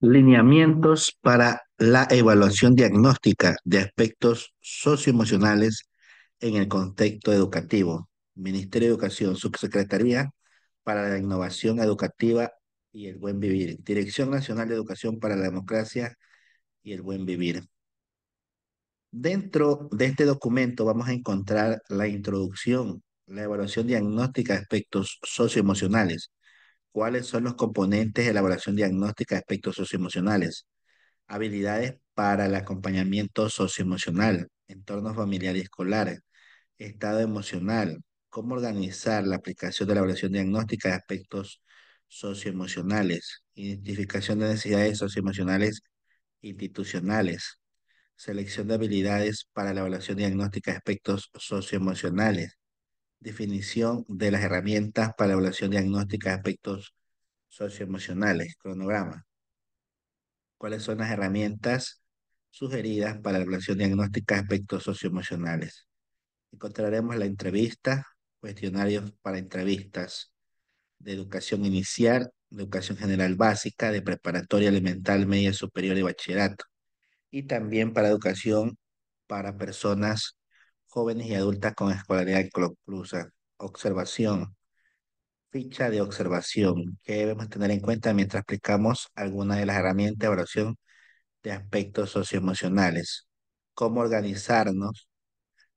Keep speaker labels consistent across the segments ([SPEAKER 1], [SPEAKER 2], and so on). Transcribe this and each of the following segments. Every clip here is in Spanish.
[SPEAKER 1] lineamientos para la evaluación diagnóstica de aspectos socioemocionales en el contexto educativo. Ministerio de Educación, Subsecretaría para la Innovación Educativa y el Buen Vivir, Dirección Nacional de Educación para la Democracia y el Buen Vivir. Dentro de este documento vamos a encontrar la introducción, la evaluación diagnóstica de aspectos socioemocionales, cuáles son los componentes de la evaluación diagnóstica de aspectos socioemocionales, habilidades para el acompañamiento socioemocional, entorno familiar y escolar, estado emocional, cómo organizar la aplicación de la evaluación diagnóstica de aspectos socioemocionales, identificación de necesidades socioemocionales institucionales, selección de habilidades para la evaluación diagnóstica de aspectos socioemocionales, definición de las herramientas para evaluación diagnóstica de aspectos socioemocionales, cronograma. ¿Cuáles son las herramientas sugeridas para la evaluación diagnóstica de aspectos socioemocionales? Encontraremos la entrevista, cuestionarios para entrevistas de educación inicial, de educación general básica, de preparatoria elemental, media superior y bachillerato. Y también para educación para personas jóvenes y adultas con escolaridad inclusa. Observación. Ficha de observación ¿qué debemos tener en cuenta mientras aplicamos alguna de las herramientas de evaluación de aspectos socioemocionales. Cómo organizarnos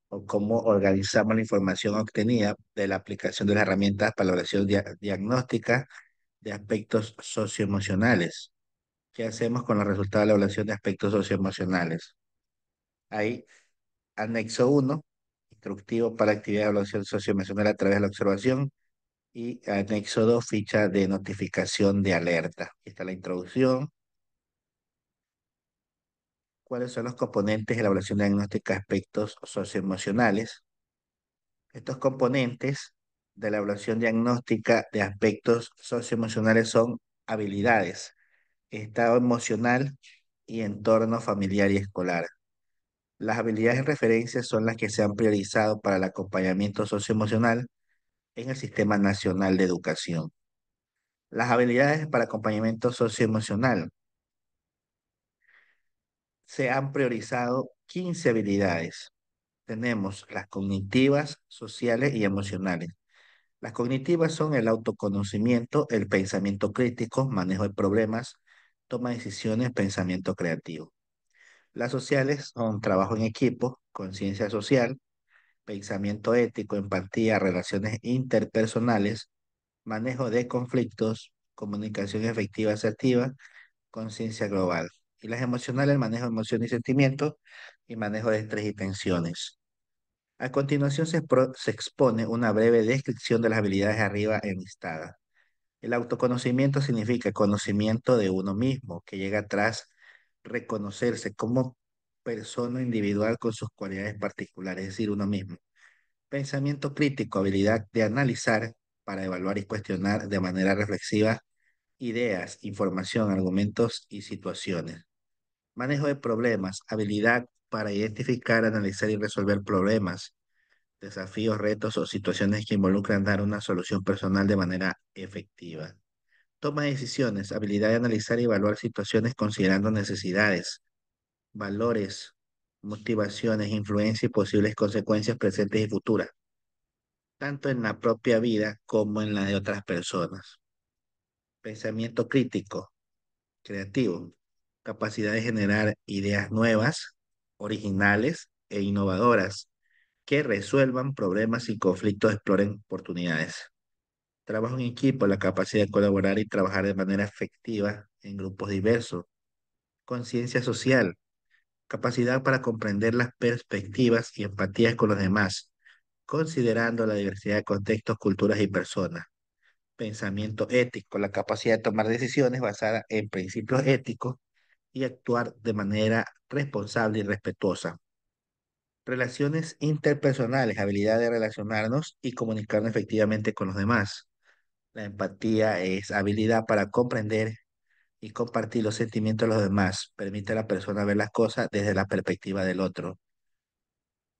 [SPEAKER 1] o cómo organizamos la información obtenida de la aplicación de las herramientas para la evaluación diagnóstica de aspectos socioemocionales. ¿Qué hacemos con los resultados de la evaluación de aspectos socioemocionales? Ahí anexo 1, instructivo para actividad de evaluación socioemocional a través de la observación, y anexo 2, ficha de notificación de alerta. Aquí está la introducción. ¿Cuáles son los componentes de la evaluación diagnóstica de aspectos socioemocionales? Estos componentes de la evaluación diagnóstica de aspectos socioemocionales son habilidades, estado emocional y entorno familiar y escolar. Las habilidades de referencia son las que se han priorizado para el acompañamiento socioemocional en el Sistema Nacional de Educación. Las habilidades para acompañamiento socioemocional. Se han priorizado 15 habilidades. Tenemos las cognitivas, sociales y emocionales. Las cognitivas son el autoconocimiento, el pensamiento crítico, manejo de problemas, toma de decisiones, pensamiento creativo. Las sociales son trabajo en equipo, conciencia social, pensamiento ético, empatía, relaciones interpersonales, manejo de conflictos, comunicación efectiva asertiva, conciencia global. Y las emocionales, manejo de emociones y sentimientos y manejo de estrés y tensiones. A continuación se, expone una breve descripción de las habilidades arriba enlistadas. El autoconocimiento significa conocimiento de uno mismo, que llega atrás, reconocerse como persona individual con sus cualidades particulares, es decir, uno mismo. Pensamiento crítico, habilidad de analizar para evaluar y cuestionar de manera reflexiva ideas, información, argumentos y situaciones. Manejo de problemas, habilidad para identificar, analizar y resolver problemas, desafíos, retos o situaciones que involucran dar una solución personal de manera efectiva. Toma de decisiones, habilidad de analizar y evaluar situaciones considerando necesidades, valores, motivaciones, influencia y posibles consecuencias presentes y futuras, tanto en la propia vida como en la de otras personas. Pensamiento crítico, creativo, capacidad de generar ideas nuevas, originales e innovadoras que resuelvan problemas y conflictos, exploren oportunidades trabajo en equipo, la capacidad de colaborar y trabajar de manera efectiva en grupos diversos, conciencia social, capacidad para comprender las perspectivas y empatías con los demás, considerando la diversidad de contextos, culturas y personas, pensamiento ético, la capacidad de tomar decisiones basadas en principios éticos y actuar de manera responsable y respetuosa. Relaciones interpersonales, habilidad de relacionarnos y comunicarnos efectivamente con los demás. La empatía es habilidad para comprender y compartir los sentimientos de los demás. Permite a la persona ver las cosas desde la perspectiva del otro.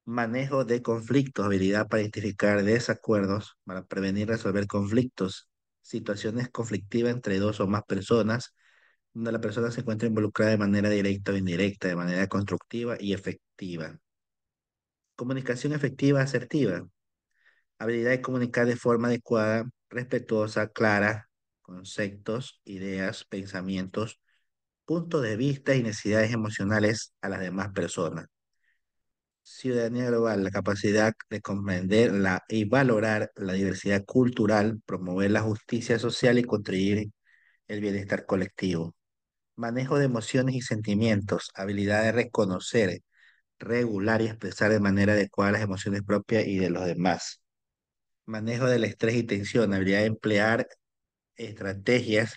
[SPEAKER 1] Manejo de conflictos, habilidad para identificar desacuerdos, para prevenir y resolver conflictos, situaciones conflictivas entre dos o más personas, donde la persona se encuentra involucrada de manera directa o indirecta, de manera constructiva y efectiva. Comunicación efectiva, asertiva. Habilidad de comunicar de forma adecuada respetuosa, clara, conceptos, ideas, pensamientos, puntos de vista y necesidades emocionales a las demás personas. Ciudadanía global, la capacidad de comprender y valorar la diversidad cultural, promover la justicia social y contribuir el bienestar colectivo. Manejo de emociones y sentimientos, habilidad de reconocer, regular y expresar de manera adecuada las emociones propias y de los demás manejo del estrés y tensión, habría de emplear estrategias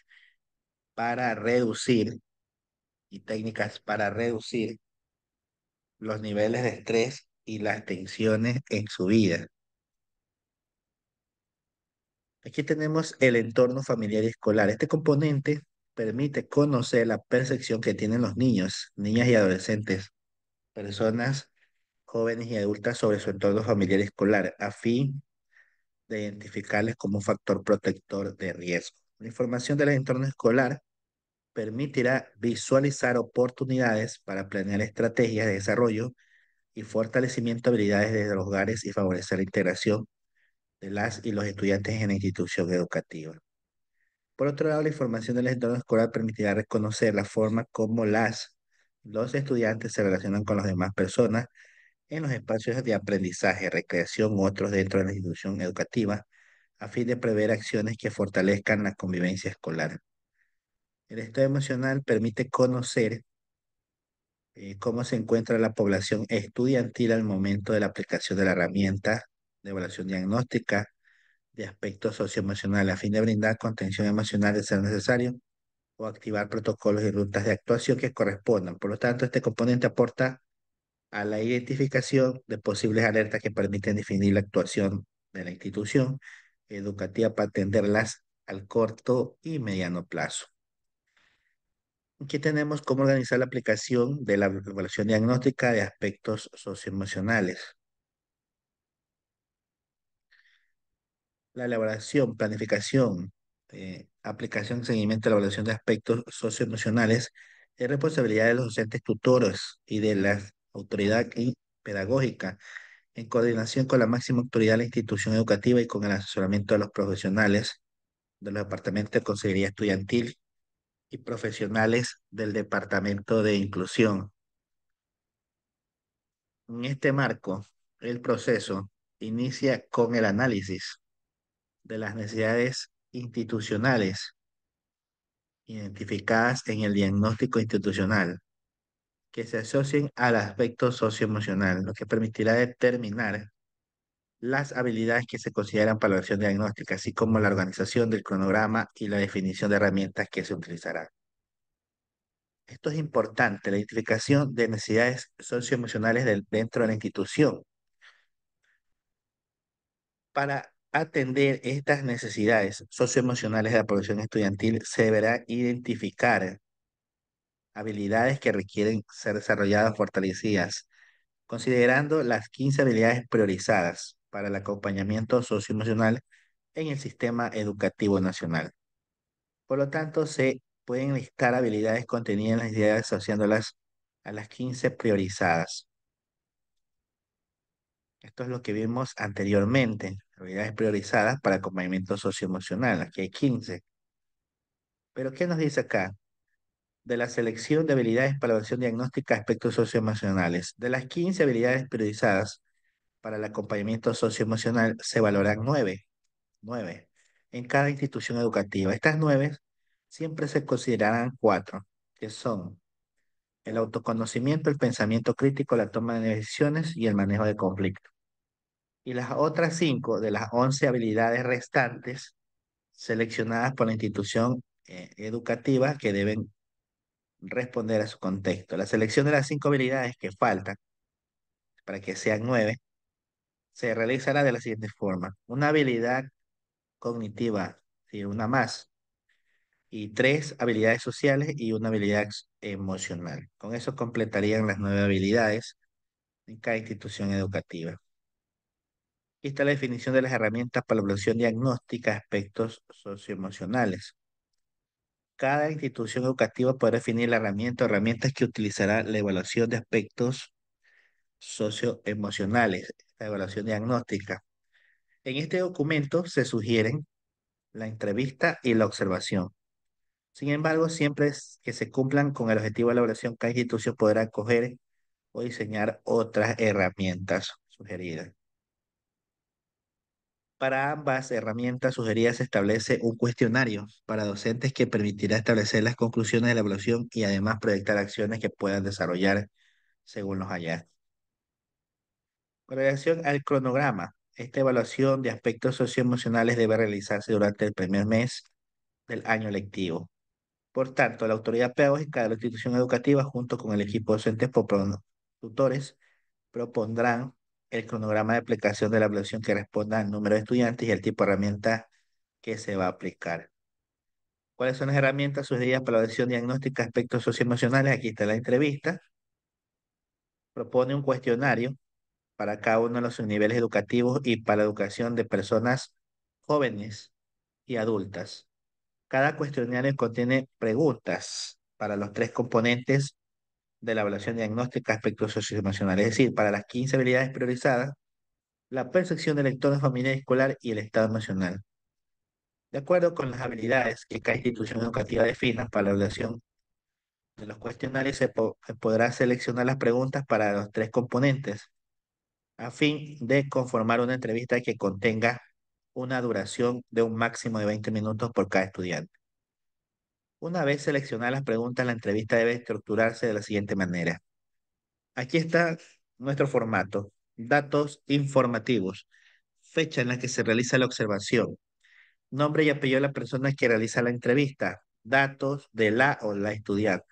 [SPEAKER 1] para reducir y técnicas para reducir los niveles de estrés y las tensiones en su vida. Aquí tenemos el entorno familiar y escolar. Este componente permite conocer la percepción que tienen los niños, niñas y adolescentes, personas jóvenes y adultas sobre su entorno familiar y escolar, a fin de identificarles como factor protector de riesgo. La información del entorno escolar permitirá visualizar oportunidades para planear estrategias de desarrollo y fortalecimiento de habilidades desde los hogares y favorecer la integración de las y los estudiantes en la institución educativa. Por otro lado, la información del entorno escolar permitirá reconocer la forma como las los estudiantes se relacionan con las demás personas en los espacios de aprendizaje, recreación u otros dentro de la institución educativa, a fin de prever acciones que fortalezcan la convivencia escolar. El estado emocional permite conocer eh, cómo se encuentra la población estudiantil al momento de la aplicación de la herramienta de evaluación diagnóstica de aspectos socioemocionales, a fin de brindar contención emocional de ser necesario o activar protocolos y rutas de actuación que correspondan. Por lo tanto, este componente aporta a la identificación de posibles alertas que permiten definir la actuación de la institución educativa para atenderlas al corto y mediano plazo. Aquí tenemos cómo organizar la aplicación de la evaluación diagnóstica de aspectos socioemocionales. La elaboración, planificación, eh, aplicación, seguimiento de la evaluación de aspectos socioemocionales es responsabilidad de los docentes tutores y de las autoridad pedagógica, en coordinación con la máxima autoridad de la institución educativa y con el asesoramiento de los profesionales de los departamentos de consejería estudiantil y profesionales del departamento de inclusión. En este marco, el proceso inicia con el análisis de las necesidades institucionales identificadas en el diagnóstico institucional que se asocien al aspecto socioemocional, lo que permitirá determinar las habilidades que se consideran para la acción diagnóstica, así como la organización del cronograma y la definición de herramientas que se utilizarán. Esto es importante, la identificación de necesidades socioemocionales del, dentro de la institución. Para atender estas necesidades socioemocionales de la población estudiantil, se deberá identificar habilidades que requieren ser desarrolladas, fortalecidas, considerando las 15 habilidades priorizadas para el acompañamiento socioemocional en el sistema educativo nacional. Por lo tanto, se pueden listar habilidades contenidas en las ideas asociándolas a las 15 priorizadas. Esto es lo que vimos anteriormente, habilidades priorizadas para acompañamiento socioemocional, aquí hay 15. Pero ¿qué nos dice acá? de la selección de habilidades para la evaluación diagnóstica de aspectos socioemocionales. De las 15 habilidades priorizadas para el acompañamiento socioemocional, se valoran 9, 9 en cada institución educativa. Estas 9 siempre se considerarán 4, que son el autoconocimiento, el pensamiento crítico, la toma de decisiones y el manejo de conflicto. Y las otras 5 de las 11 habilidades restantes seleccionadas por la institución eh, educativa que deben responder a su contexto. La selección de las cinco habilidades que faltan para que sean nueve se realizará de la siguiente forma. Una habilidad cognitiva, y una más, y tres habilidades sociales y una habilidad emocional. Con eso completarían las nueve habilidades en cada institución educativa. Aquí está la definición de las herramientas para la evaluación diagnóstica de aspectos socioemocionales. Cada institución educativa podrá definir la herramienta o herramientas que utilizará la evaluación de aspectos socioemocionales, la evaluación diagnóstica. En este documento se sugieren la entrevista y la observación. Sin embargo, siempre que se cumplan con el objetivo de la evaluación, cada institución podrá coger o diseñar otras herramientas sugeridas. Para ambas herramientas sugeridas se establece un cuestionario para docentes que permitirá establecer las conclusiones de la evaluación y además proyectar acciones que puedan desarrollar según los hallazgos. Con relación al cronograma, esta evaluación de aspectos socioemocionales debe realizarse durante el primer mes del año lectivo. Por tanto, la autoridad pedagógica de la institución educativa, junto con el equipo docente por tutores, propondrán el cronograma de aplicación de la evaluación que responda al número de estudiantes y el tipo de herramienta que se va a aplicar. ¿Cuáles son las herramientas sugeridas para la evaluación diagnóstica de aspectos socioemocionales? Aquí está la entrevista. Propone un cuestionario para cada uno de los niveles educativos y para la educación de personas jóvenes y adultas. Cada cuestionario contiene preguntas para los tres componentes de la evaluación diagnóstica aspecto aspectos socioemocionales, es decir, para las 15 habilidades priorizadas, la percepción del entorno familiar y escolar y el estado emocional. De acuerdo con las habilidades que cada institución educativa defina para la evaluación de los cuestionarios, se podrá seleccionar las preguntas para los tres componentes, a fin de conformar una entrevista que contenga una duración de un máximo de 20 minutos por cada estudiante. Una vez seleccionadas las preguntas, la entrevista debe estructurarse de la siguiente manera. Aquí está nuestro formato. Datos informativos. Fecha en la que se realiza la observación. Nombre y apellido de la persona que realiza la entrevista. Datos de la o la estudiante.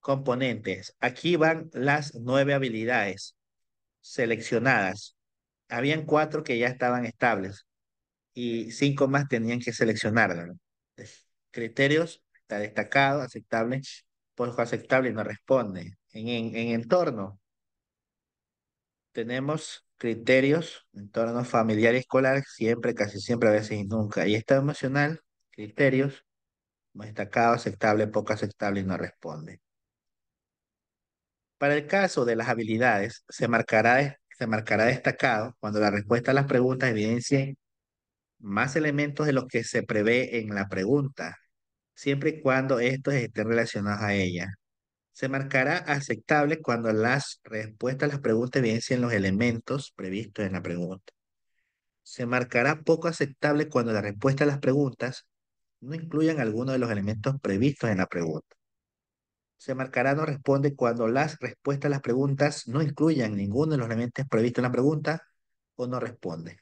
[SPEAKER 1] Componentes. Aquí van las nueve habilidades seleccionadas. Habían cuatro que ya estaban estables y cinco más tenían que seleccionar. Criterios está destacado, aceptable, poco aceptable y no responde. En, en, entorno, tenemos criterios, entorno familiar y escolar, siempre, casi siempre, a veces y nunca. Y estado emocional, criterios, destacado, aceptable, poco aceptable y no responde. Para el caso de las habilidades, se marcará, se marcará destacado cuando la respuesta a las preguntas evidencie más elementos de los que se prevé en la pregunta, siempre y cuando estos estén relacionados a ella. Se marcará aceptable cuando las respuestas a las preguntas evidencien los elementos previstos en la pregunta. Se marcará poco aceptable cuando la respuesta a las preguntas no incluyan alguno de los elementos previstos en la pregunta. Se marcará no responde cuando las respuestas a las preguntas no incluyan ninguno de los elementos previstos en la pregunta o no responde.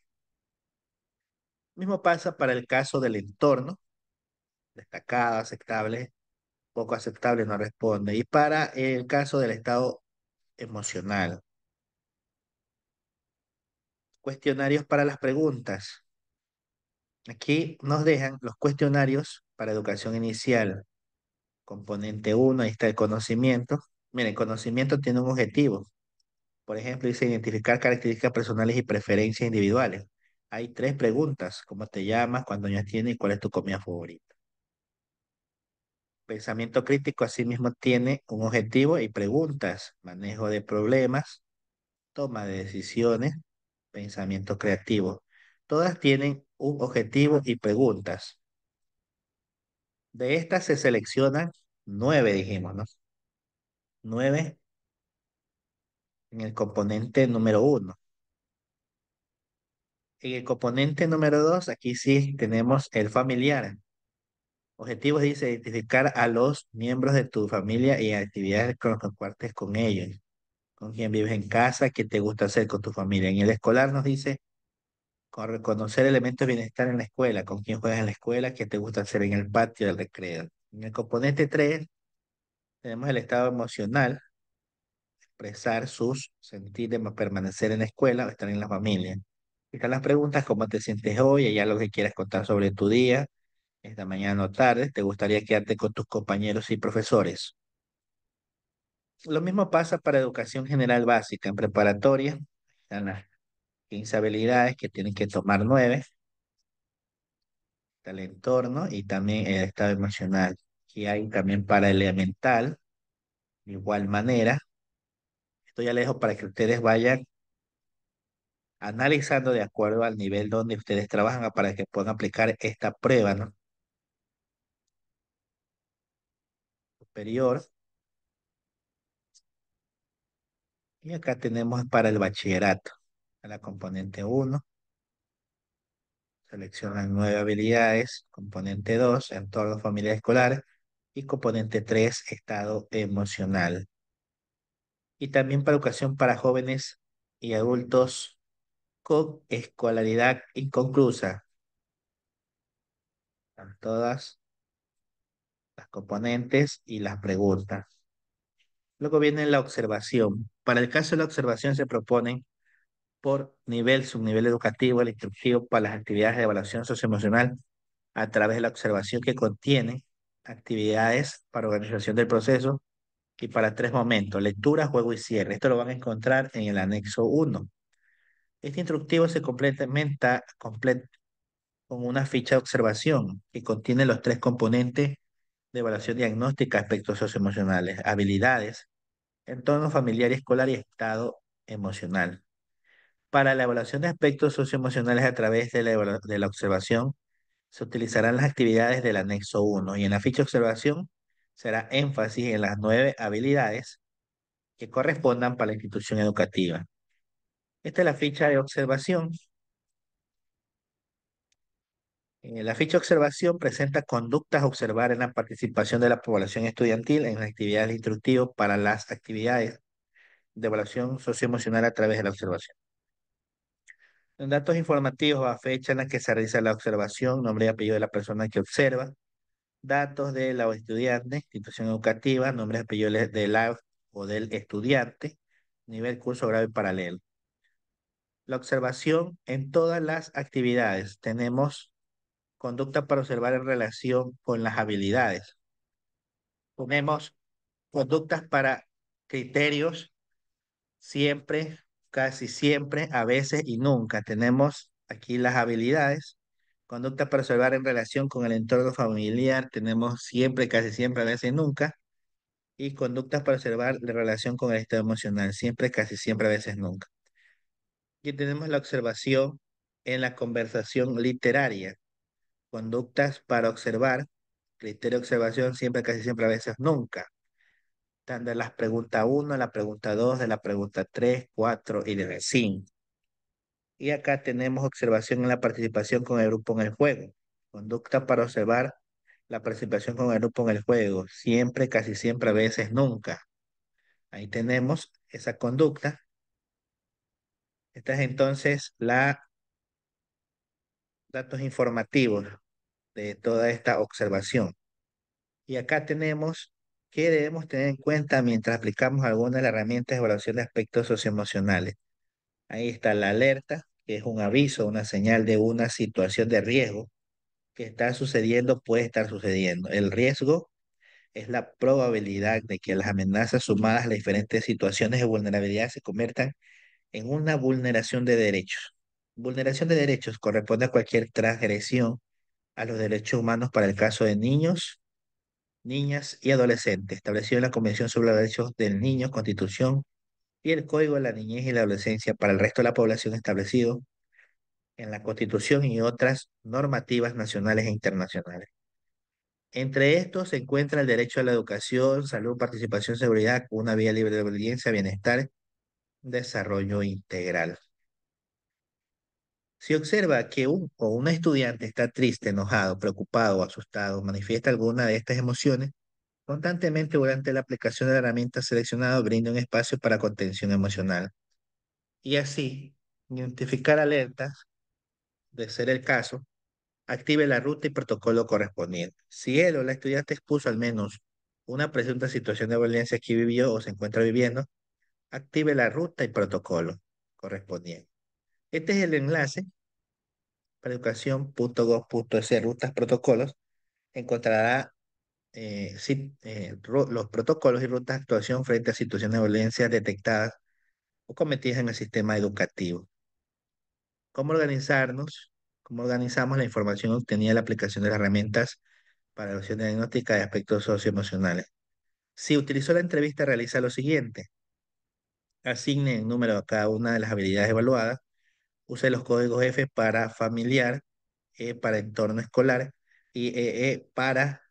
[SPEAKER 1] Mismo pasa para el caso del entorno, destacado, aceptable, poco aceptable, no responde. Y para el caso del estado emocional. Cuestionarios para las preguntas. Aquí nos dejan los cuestionarios para educación inicial. Componente 1, ahí está el conocimiento. Miren, conocimiento tiene un objetivo. Por ejemplo, dice identificar características personales y preferencias individuales. Hay tres preguntas. ¿Cómo te llamas? ¿Cuántos años tienes? ¿Y cuál es tu comida favorita? Pensamiento crítico asimismo tiene un objetivo y preguntas, manejo de problemas, toma de decisiones, pensamiento creativo. Todas tienen un objetivo y preguntas. De estas se seleccionan nueve, dijimos, ¿no? Nueve en el componente número uno. En el componente número dos, aquí sí tenemos el familiar. Objetivos dice identificar a los miembros de tu familia y actividades con los que compartes con ellos. Con quién vives en casa, qué te gusta hacer con tu familia. En el escolar nos dice con reconocer elementos de bienestar en la escuela, con quién juegas en la escuela, qué te gusta hacer en el patio del recreo. En el componente 3 tenemos el estado emocional, expresar sus sentir permanecer en la escuela o estar en la familia. Están las preguntas, cómo te sientes hoy, ya lo que quieras contar sobre tu día, esta mañana o tarde, te gustaría quedarte con tus compañeros y profesores. Lo mismo pasa para educación general básica. En preparatoria están las 15 habilidades que tienen que tomar nueve, Está el entorno y también el estado emocional. que hay también para elemental, de igual manera. Esto ya les para que ustedes vayan analizando de acuerdo al nivel donde ustedes trabajan ah, para que puedan aplicar esta prueba, ¿no? Y acá tenemos para el bachillerato, la componente 1. Seleccionan nueve habilidades, componente 2, entorno familiar escolar y componente 3, estado emocional. Y también para educación para jóvenes y adultos con escolaridad inconclusa. Están todas las componentes y las preguntas. Luego viene la observación. Para el caso de la observación se proponen por nivel, subnivel educativo, el instructivo para las actividades de evaluación socioemocional a través de la observación que contiene actividades para organización del proceso y para tres momentos, lectura, juego y cierre. Esto lo van a encontrar en el anexo 1. Este instructivo se complementa, con una ficha de observación que contiene los tres componentes de evaluación diagnóstica, aspectos socioemocionales, habilidades, entorno familiar escolar y estado emocional. Para la evaluación de aspectos socioemocionales a través de la, observación, se utilizarán las actividades del anexo 1 y en la ficha observación será énfasis en las nueve habilidades que correspondan para la institución educativa. Esta es la ficha de observación eh, la ficha observación presenta conductas a observar en la participación de la población estudiantil en las actividades instructivas para las actividades de evaluación socioemocional a través de la observación. Datos informativos a fecha en la que se realiza la observación, nombre y apellido de la persona que observa. Datos de la estudiante, institución educativa, nombre y apellido de la o del estudiante, nivel, curso, grave paralelo. La observación en todas las actividades. Tenemos conducta para observar en relación con las habilidades. Ponemos conductas para criterios, siempre, casi siempre, a veces y nunca. Tenemos aquí las habilidades, conductas para observar en relación con el entorno familiar, tenemos siempre, casi siempre, a veces y nunca. Y conductas para observar en relación con el estado emocional, siempre, casi siempre, a veces nunca. Aquí tenemos la observación en la conversación literaria conductas para observar, criterio de observación siempre, casi siempre, a veces nunca. Tanto las preguntas 1, la pregunta 2, de la pregunta 3, 4 y de la Y acá tenemos observación en la participación con el grupo en el juego. Conducta para observar la participación con el grupo en el juego. Siempre, casi siempre, a veces nunca. Ahí tenemos esa conducta. Esta es entonces la datos informativos de toda esta observación. Y acá tenemos qué debemos tener en cuenta mientras aplicamos alguna de las herramientas de evaluación de aspectos socioemocionales. Ahí está la alerta, que es un aviso, una señal de una situación de riesgo que está sucediendo, puede estar sucediendo. El riesgo es la probabilidad de que las amenazas sumadas a las diferentes situaciones de vulnerabilidad se conviertan en una vulneración de derechos. Vulneración de derechos corresponde a cualquier transgresión a los derechos humanos para el caso de niños, niñas y adolescentes, establecido en la Convención sobre los Derechos del Niño, Constitución y el Código de la Niñez y la Adolescencia para el resto de la población establecido en la Constitución y otras normativas nacionales e internacionales. Entre estos se encuentra el derecho a la educación, salud, participación, seguridad, una vía libre de obediencia, bienestar, desarrollo integral. Si observa que un o una estudiante está triste, enojado, preocupado, asustado, manifiesta alguna de estas emociones, constantemente durante la aplicación de la herramienta seleccionada brinda un espacio para contención emocional. Y así, identificar alertas, de ser el caso, active la ruta y protocolo correspondiente. Si él o la estudiante expuso al menos una presunta situación de violencia que vivió o se encuentra viviendo, active la ruta y protocolo correspondiente. Este es el enlace para educación.gov.es, rutas, protocolos. Encontrará eh, eh, los protocolos y rutas de actuación frente a situaciones de violencia detectadas o cometidas en el sistema educativo. ¿Cómo organizarnos? ¿Cómo organizamos la información obtenida en la aplicación de las herramientas para la opción diagnóstica de aspectos socioemocionales? Si utilizó la entrevista, realiza lo siguiente. Asigne el número a cada una de las habilidades evaluadas Use los códigos F para familiar, E para entorno escolar y E para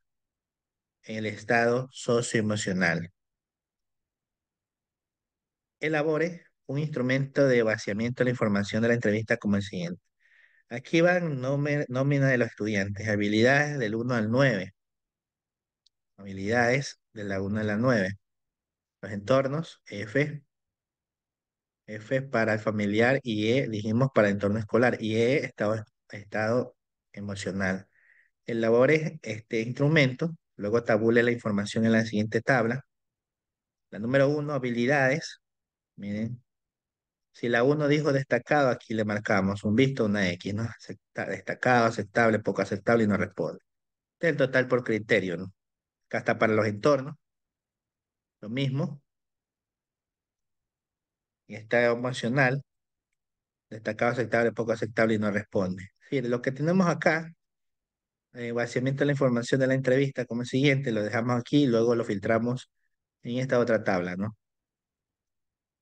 [SPEAKER 1] el estado socioemocional. Elabore un instrumento de vaciamiento de la información de la entrevista como el siguiente. Aquí van nómina de los estudiantes, habilidades del 1 al 9. Habilidades de la 1 a la 9. Los entornos, F, F para el familiar y E dijimos para el entorno escolar y E estado, estado emocional. Elabore este instrumento, luego tabule la información en la siguiente tabla. La número uno, habilidades. Miren, si la uno dijo destacado, aquí le marcamos un visto, una X, ¿no? Destacado, aceptable, poco aceptable y no responde. Este total por criterio, ¿no? Acá está para los entornos. Lo mismo, y está emocional, destacado, aceptable, poco aceptable y no responde. Sí, lo que tenemos acá, eh, vaciamiento de la información de la entrevista como el siguiente, lo dejamos aquí y luego lo filtramos en esta otra tabla, ¿no?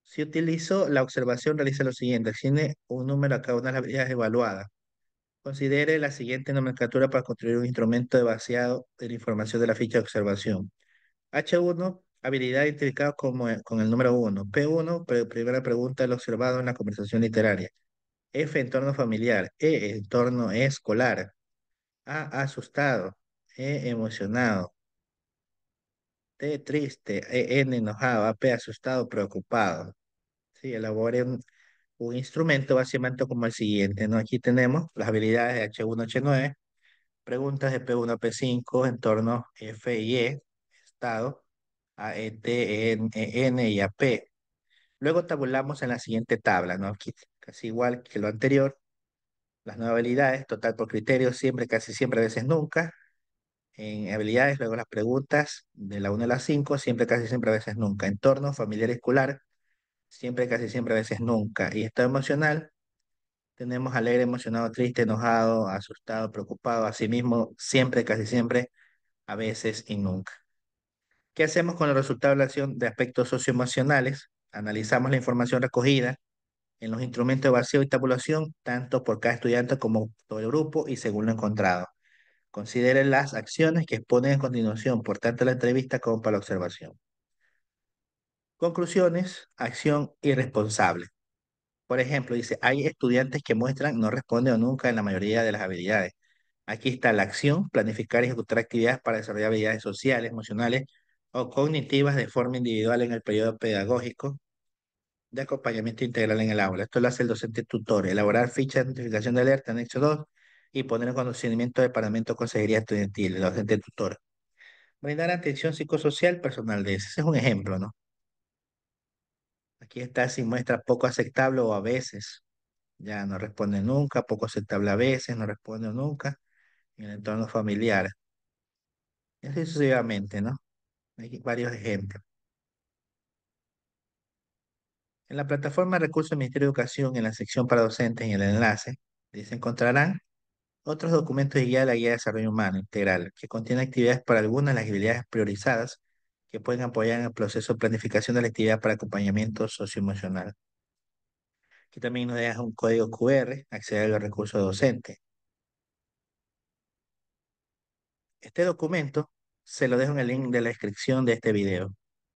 [SPEAKER 1] Si utilizo la observación, realiza lo siguiente. tiene un número a cada una de las habilidades evaluadas. Considere la siguiente nomenclatura para construir un instrumento de vaciado de la información de la ficha de observación. H1 habilidad identificada como, eh, con el número 1. P1, primera pregunta, el observado en la conversación literaria. F, entorno familiar. E, entorno escolar. A, asustado. E, emocionado. T, triste. E, N, enojado. A, P, asustado, preocupado. Sí, elaboren un instrumento básicamente como el siguiente, ¿no? Aquí tenemos las habilidades de H1, H9, preguntas de P1, P5, entorno F y E, estado, a e, T, e, N, e, N y a P. Luego tabulamos en la siguiente tabla, ¿no? Aquí, casi igual que lo anterior. Las nuevas habilidades, total por criterio, siempre, casi siempre, a veces nunca. En habilidades, luego las preguntas de la 1 a la 5, siempre, casi siempre, a veces nunca. Entorno, familiar, escolar, siempre, casi siempre, a veces nunca. Y estado emocional, tenemos alegre, emocionado, triste, enojado, asustado, preocupado, a sí mismo, siempre, casi siempre, a veces y nunca. ¿Qué hacemos con el resultado de la acción de aspectos socioemocionales? Analizamos la información recogida en los instrumentos de vacío y tabulación, tanto por cada estudiante como todo el grupo y según lo encontrado. Consideren las acciones que exponen a continuación, por tanto la entrevista como para la observación. Conclusiones, acción irresponsable. Por ejemplo, dice, hay estudiantes que muestran no responden o nunca en la mayoría de las habilidades. Aquí está la acción, planificar y ejecutar actividades para desarrollar habilidades sociales, emocionales o cognitivas de forma individual en el periodo pedagógico de acompañamiento integral en el aula. Esto lo hace el docente tutor, elaborar fichas de notificación de alerta, hecho dos, y poner en conocimiento de de Consejería Estudiantil, el docente tutor. Brindar atención psicosocial personal de ese. Ese es un ejemplo, ¿no? Aquí está si muestra poco aceptable o a veces. Ya no responde nunca, poco aceptable a veces, no responde nunca en el entorno familiar. Y así sucesivamente, ¿no? Hay varios ejemplos. En la plataforma Recursos del Ministerio de Educación, en la sección para docentes en el enlace, se encontrarán otros documentos de guía de la Guía de Desarrollo Humano Integral, que contiene actividades para algunas de las habilidades priorizadas que pueden apoyar en el proceso de planificación de la actividad para acompañamiento socioemocional. Aquí también nos deja un código QR, acceder a los recursos docentes. Este documento se lo dejo en el link de la descripción de este video.